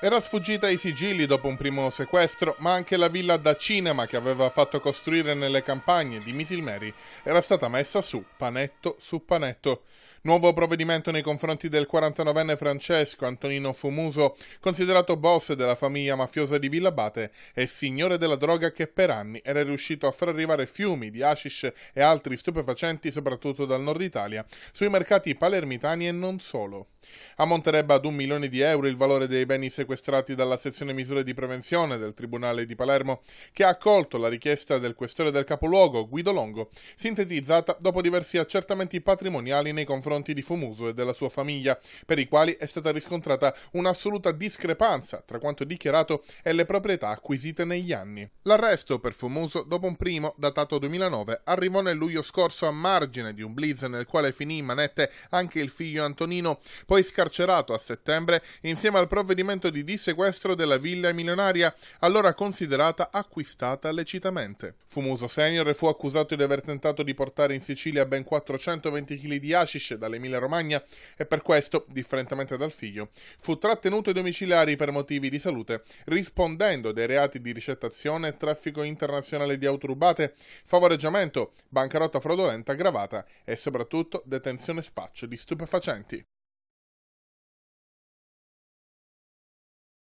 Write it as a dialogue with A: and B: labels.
A: Era sfuggita ai sigilli dopo un primo sequestro, ma anche la villa da cinema che aveva fatto costruire nelle campagne di Misilmeri era stata messa su panetto su panetto. Nuovo provvedimento nei confronti del 49enne Francesco Antonino Fumuso, considerato boss della famiglia mafiosa di Villabate e signore della droga che per anni era riuscito a far arrivare fiumi di hashish e altri stupefacenti, soprattutto dal nord Italia, sui mercati palermitani e non solo. Ammonterebbe ad un milione di euro il valore dei beni sequestrati sequestrati dalla sezione misure di prevenzione del Tribunale di Palermo, che ha accolto la richiesta del questore del capoluogo, Guido Longo, sintetizzata dopo diversi accertamenti patrimoniali nei confronti di Fomuso e della sua famiglia, per i quali è stata riscontrata un'assoluta discrepanza tra quanto dichiarato e le proprietà acquisite negli anni. L'arresto per Fomuso, dopo un primo datato 2009, arrivò nel luglio scorso a margine di un blitz nel quale finì in manette anche il figlio Antonino, poi scarcerato a settembre insieme al provvedimento di di sequestro della villa milionaria, allora considerata acquistata lecitamente. Fumoso Senior fu accusato di aver tentato di portare in Sicilia ben 420 kg di hashish dall'Emilia Romagna e per questo, differentemente dal figlio, fu trattenuto ai domiciliari per motivi di salute, rispondendo dei reati di ricettazione, traffico internazionale di autorubate, favoreggiamento, bancarotta fraudolenta aggravata e soprattutto detenzione spaccio di stupefacenti.